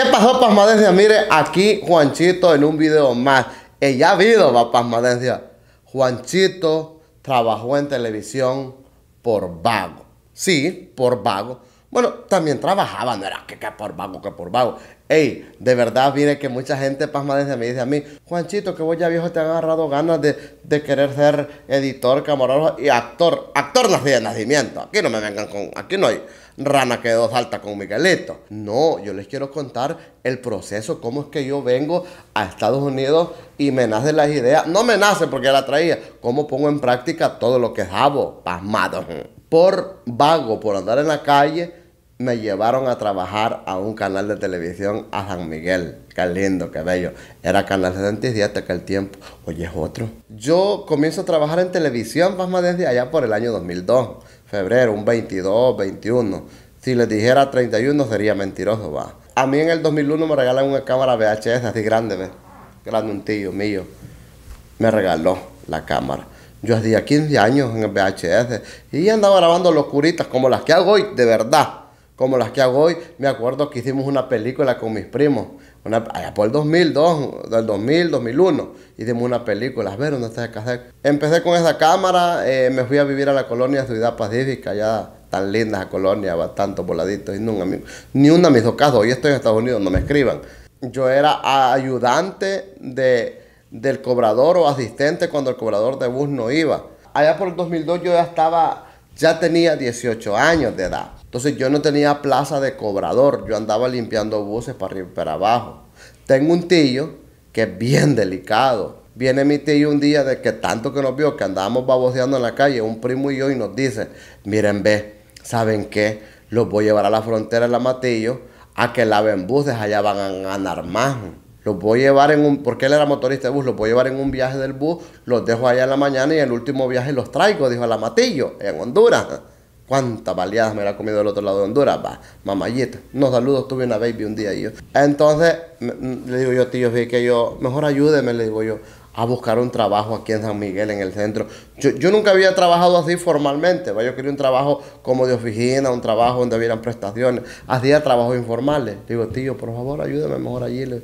¿Qué pasó, Madencia? Mire, aquí Juanchito en un video más. Ella eh, ha habido, va, Madencia. Juanchito trabajó en televisión por vago. Sí, por vago. Bueno, también trabajaba, no era que, por vago, que por vago. Ey, de verdad, viene que mucha gente Madencia, me dice a mí, Juanchito, que vos ya viejo te han agarrado ganas de, de querer ser editor, camarógrafo y actor. Actor nacido de nacimiento. Aquí no me vengan con. Aquí no hay. Rana quedó salta con Miguelito. No, yo les quiero contar el proceso, cómo es que yo vengo a Estados Unidos y me nacen las ideas. No me nace porque la traía. Cómo pongo en práctica todo lo que hago, pasmado. Por vago, por andar en la calle, me llevaron a trabajar a un canal de televisión a San Miguel. Qué lindo, qué bello. Era Canal 77 aquel tiempo. Oye, es otro. Yo comienzo a trabajar en televisión, pasma desde allá por el año 2002 febrero, un 22, 21. Si les dijera 31 sería mentiroso, va. A mí en el 2001 me regalan una cámara VHS así grande, ¿ves? grande un tío mío. Me regaló la cámara. Yo hacía 15 años en el VHS y andaba grabando locuritas como las que hago hoy, de verdad como las que hago hoy. Me acuerdo que hicimos una película con mis primos, una, allá por el 2002, del 2000, 2001, hicimos una película, a ver dónde está el casaco? Empecé con esa cámara, eh, me fui a vivir a la colonia Ciudad Pacífica, allá tan linda esa colonia, tantos voladitos, y nunca, ni una me hizo caso, hoy estoy en Estados Unidos, no me escriban. Yo era ayudante de, del cobrador o asistente cuando el cobrador de bus no iba. Allá por el 2002 yo ya estaba, ya tenía 18 años de edad entonces yo no tenía plaza de cobrador, yo andaba limpiando buses para arriba y para abajo. Tengo un tío que es bien delicado. Viene mi tío un día de que tanto que nos vio, que andábamos baboseando en la calle, un primo y yo, y nos dice, miren, ve, ¿saben qué? Los voy a llevar a la frontera de la Matillo a que laven buses, allá van a ganar más. Los voy a llevar en un, porque él era motorista de bus, los voy a llevar en un viaje del bus, los dejo allá en la mañana y el último viaje los traigo, dijo la Matillo, en Honduras. ¿Cuántas baleadas me hubiera comido del otro lado de Honduras? Va, mamallita. No saludos, tuve una baby un día y yo. Entonces, mm, le digo yo, tío, vi que yo, mejor ayúdeme, le digo yo, a buscar un trabajo aquí en San Miguel, en el centro. Yo, nunca había trabajado así formalmente. Yo quería un trabajo como de oficina, un trabajo donde hubieran prestaciones. Hacía trabajos informales. Le digo, tío, por favor, ayúdeme mejor allí. Le...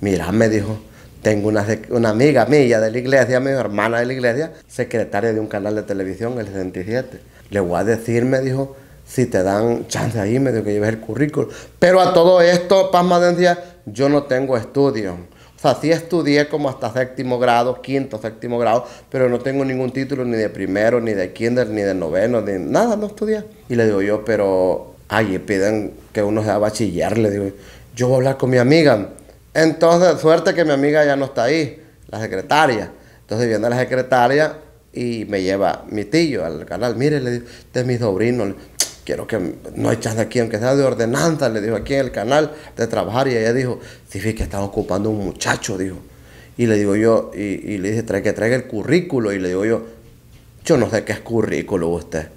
Mira, me dijo, tengo una, una, amiga mía de la iglesia, mi hermana de la iglesia, secretaria de un canal de televisión, el 77 le voy a decir, me dijo, si te dan chance ahí, me dijo que lleves el currículum. Pero a todo esto, Paz día, yo no tengo estudios. O sea, sí estudié como hasta séptimo grado, quinto, séptimo grado, pero no tengo ningún título ni de primero, ni de kinder, ni de noveno, ni nada, no estudié. Y le digo yo, pero, ay, piden que uno sea bachiller, le digo, yo voy a hablar con mi amiga. Entonces, suerte que mi amiga ya no está ahí, la secretaria. Entonces, viene la secretaria, y me lleva mi tío al canal, mire, le digo, este es mi sobrino, quiero que no echas de aquí, aunque sea de ordenanza, le dijo aquí en el canal de trabajar. Y ella dijo, sí, vi que está ocupando un muchacho, dijo. Y le digo yo, y, le dije, trae que traiga el currículo. Y le digo yo, yo no sé qué es currículo usted.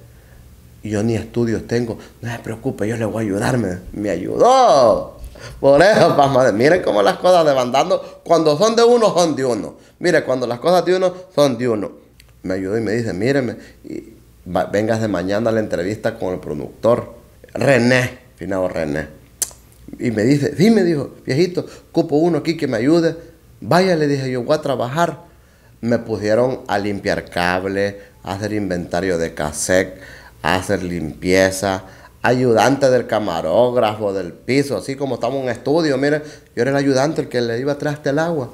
yo ni estudios tengo. No se preocupe, yo le voy a ayudarme. Me ayudó. Por eso, papá, miren cómo las cosas demandando, cuando son de uno, son de uno. Mire, cuando las cosas de uno, son de uno me ayudó y me dice, míreme, vengas de mañana a la entrevista con el productor, René, finado René. Y me dice, dime, me dijo, viejito, cupo uno aquí que me ayude. Vaya, le dije, yo voy a trabajar. Me pusieron a limpiar cable, a hacer inventario de cassette, a hacer limpieza, ayudante del camarógrafo, del piso, así como estamos en estudio. Mire, yo era el ayudante, el que le iba atrás del agua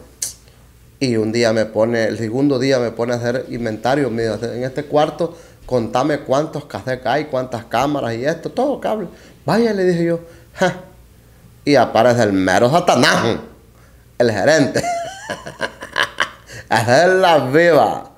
y un día me pone, el segundo día me pone a hacer inventario, mío. en este cuarto contame cuántos cassettes hay, cuántas cámaras y esto, todo cable. Vaya, le dije yo, y aparece el mero Satanás, el gerente. Hacer la viva.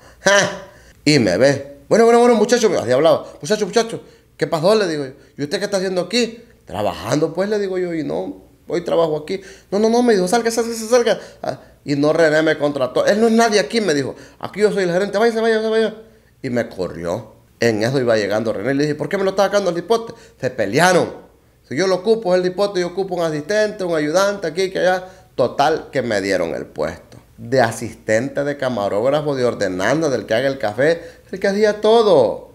Y me ve. Bueno, bueno, bueno, muchacho, me así hablaba. Muchacho, muchacho, ¿qué pasó? Le digo yo. ¿Y usted qué está haciendo aquí? Trabajando, pues, le digo yo. Y no, hoy trabajo aquí. No, no, no, me dijo, salga, salga, salga. Ah, y no René me contrató. Él no es nadie aquí, me dijo. Aquí yo soy el gerente, vaya, vaya, vaya. Y me corrió. En eso iba llegando René. y Le dije, ¿por qué me lo está sacando el dispote? Se pelearon. Si yo lo ocupo, es el dipote yo ocupo un asistente, un ayudante, aquí, que allá. Total, que me dieron el puesto. De asistente, de camarógrafo, de ordenanza, del que haga el café, el que hacía todo.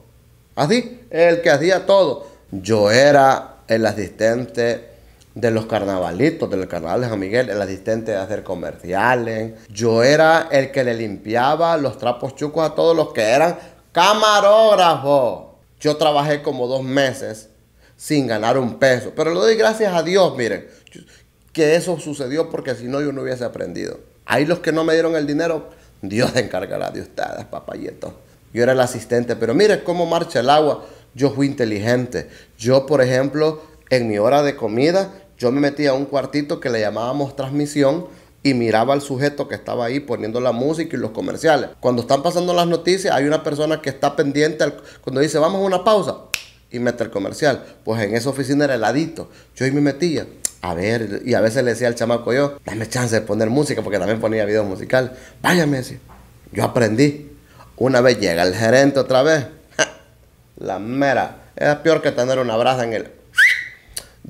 Así, el que hacía todo. Yo era el asistente de los carnavalitos, del carnaval carnavales San Miguel, el asistente de hacer comerciales. Yo era el que le limpiaba los trapos chucos a todos los que eran camarógrafos. Yo trabajé como dos meses sin ganar un peso. Pero le doy gracias a Dios, miren, que eso sucedió porque si no yo no hubiese aprendido. Hay los que no me dieron el dinero, Dios se encargará de ustedes, papayito. Yo era el asistente, pero mire cómo marcha el agua. Yo fui inteligente. Yo, por ejemplo, en mi hora de comida, yo me metía a un cuartito que le llamábamos transmisión y miraba al sujeto que estaba ahí poniendo la música y los comerciales. Cuando están pasando las noticias, hay una persona que está pendiente, cuando dice vamos a una pausa y mete el comercial. Pues en esa oficina era heladito. Yo ahí me metía. A ver, y a veces le decía al chamaco yo, dame chance de poner música, porque también ponía video musical. Váyame, decía. Yo aprendí. Una vez llega el gerente otra vez. la mera. era peor que tener una brasa en el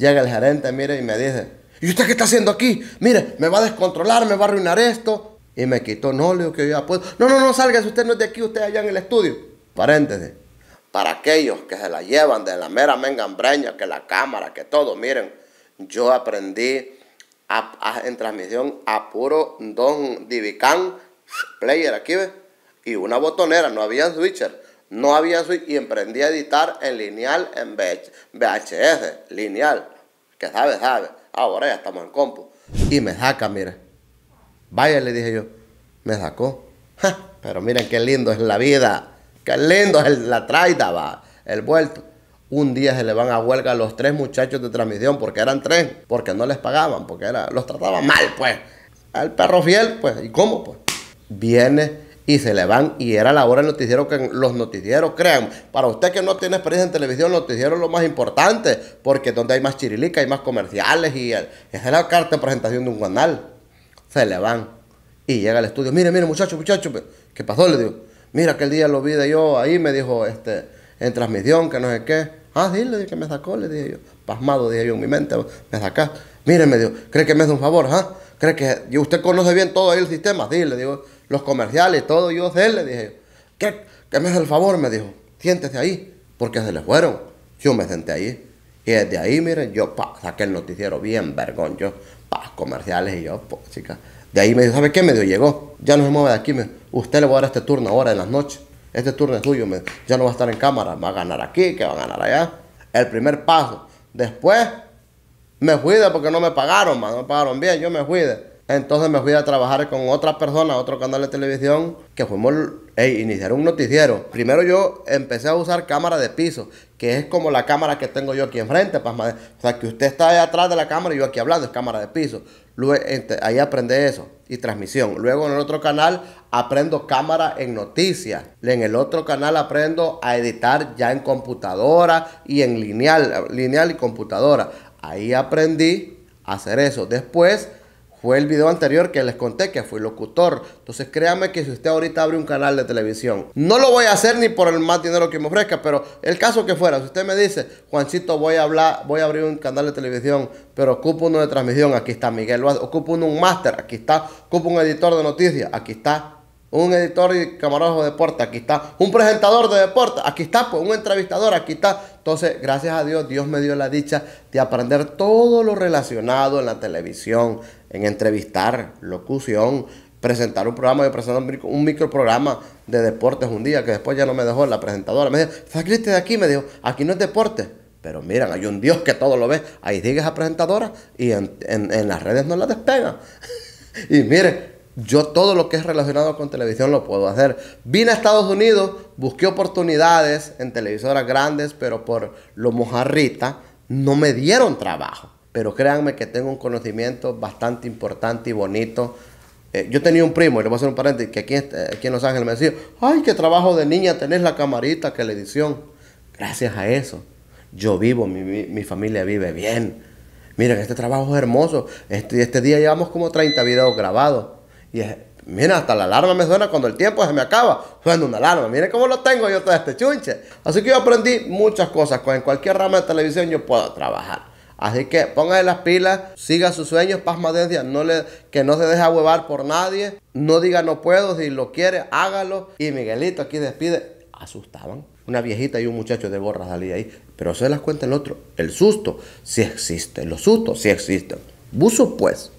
Llega el gerente, mire, y me dice, ¿y usted qué está haciendo aquí? Mire, me va a descontrolar, me va a arruinar esto. Y me quitó, no, que yo No, no, no, salga, si usted no es de aquí, usted allá en el estudio. Paréntesis. Para aquellos que se la llevan de la mera mengambreña, que la cámara, que todo, miren, yo aprendí en transmisión a puro Don Divicán, player aquí, ¿ves? Y una botonera, no había switcher. No había eso y emprendí a editar en lineal en VHS, lineal. Que sabe, sabe. Ahora ya estamos en compu. Y me saca, mira. Vaya, le dije yo. Me sacó. pero miren qué lindo es la vida. Qué lindo es la traida, va. El vuelto. Un día se le van a huelga a los tres muchachos de transmisión porque eran tres, porque no les pagaban, porque era, los trataban mal, pues. el perro fiel, pues. ¿Y cómo, pues? Viene y se le van y era la hora del noticiero que los noticieros crean. Para usted que no tiene experiencia en televisión, noticiero es lo más importante, porque donde hay más chirilica, hay más comerciales y es la carta de presentación de un canal. Se le van y llega al estudio, mire, mire muchacho, muchacho, ¿qué pasó? Le digo, mira aquel día lo vi de yo ahí, me dijo este en transmisión, que no sé qué. Ah, sí, le dije que me sacó, le dije yo pasmado, dije yo en mi mente, me saca Mire, me dijo, ¿cree que me hace un favor? ¿ah? ¿Cree que usted conoce bien todo ahí el sistema? Sí, le digo, los comerciales, todo, yo sé, le dije ¿Qué, ¿Qué me hace el favor? Me dijo, siéntese ahí, porque se le fueron. Yo me senté ahí. Y desde ahí, miren, yo pa, saqué el noticiero bien vergón, yo, pa, comerciales y yo, chica. De ahí me dijo, ¿sabe qué? Me dijo, llegó, ya no se mueve de aquí, me, usted le va a dar este turno ahora en las noches. Este turno es suyo, me, ya no va a estar en cámara, va a ganar aquí, que va a ganar allá. El primer paso, Después me fui porque no me pagaron, no me pagaron bien, yo me fui Entonces me fui a trabajar con otra persona, otro canal de televisión, que fuimos, e iniciar un noticiero. Primero yo empecé a usar cámara de piso, que es como la cámara que tengo yo aquí enfrente, O sea, que usted está detrás atrás de la cámara y yo aquí hablando, es cámara de piso. Luego, este, ahí aprendí eso y transmisión. Luego en el otro canal aprendo cámara en noticias. En el otro canal aprendo a editar ya en computadora y en lineal, lineal y computadora. Ahí aprendí a hacer eso. Después fue el video anterior que les conté que fui locutor. Entonces créame que si usted ahorita abre un canal de televisión, no lo voy a hacer ni por el más dinero que me ofrezca, pero el caso que fuera, si usted me dice, Juancito, voy a hablar, voy a abrir un canal de televisión, pero ocupo uno de transmisión, aquí está Miguel ocupo un máster, aquí está, ocupo un editor de noticias, aquí está. Un editor y camarógrafo de deporte, aquí está. Un presentador de deporte, aquí está. Pues, un entrevistador, aquí está. Entonces, gracias a Dios, Dios me dio la dicha de aprender todo lo relacionado en la televisión, en entrevistar, locución, presentar un programa, de presenté un, micro, de deportes un día que después ya no me dejó la presentadora. Me dijo, saliste de aquí, me dijo, aquí no es deporte. Pero miren, hay un Dios que todo lo ve. Ahí sigue esa presentadora y en, las redes no la despega. y mire, yo todo lo que es relacionado con televisión lo puedo hacer. Vine a Estados Unidos, busqué oportunidades en televisoras grandes, pero por lo mojarrita no me dieron trabajo pero créanme que tengo un conocimiento bastante importante y bonito. Eh, yo tenía un primo, y le voy a hacer un paréntesis, que este, aquí, en Los Ángeles me decía, ay, qué trabajo de niña tenés la camarita, que la edición. Gracias a eso, yo vivo, mi, familia vive bien. Miren, este trabajo es hermoso. Este, este día llevamos como 30 videos grabados. Y es, Mira, hasta la alarma me suena cuando el tiempo se me acaba. Suena una alarma. Miren cómo lo tengo yo todo este chunche. Así que yo aprendí muchas cosas. En cualquier rama de televisión yo puedo trabajar. Así que póngale las pilas, siga sus sueños, paz Madencia, no le, que no se deja huevar por nadie, no diga no puedo, si lo quiere, hágalo. Y Miguelito aquí despide, asustaban. Una viejita y un muchacho de borras salía ahí, pero se las cuenta el otro, el susto, si sí existe, los sustos sí existen. Buso pues.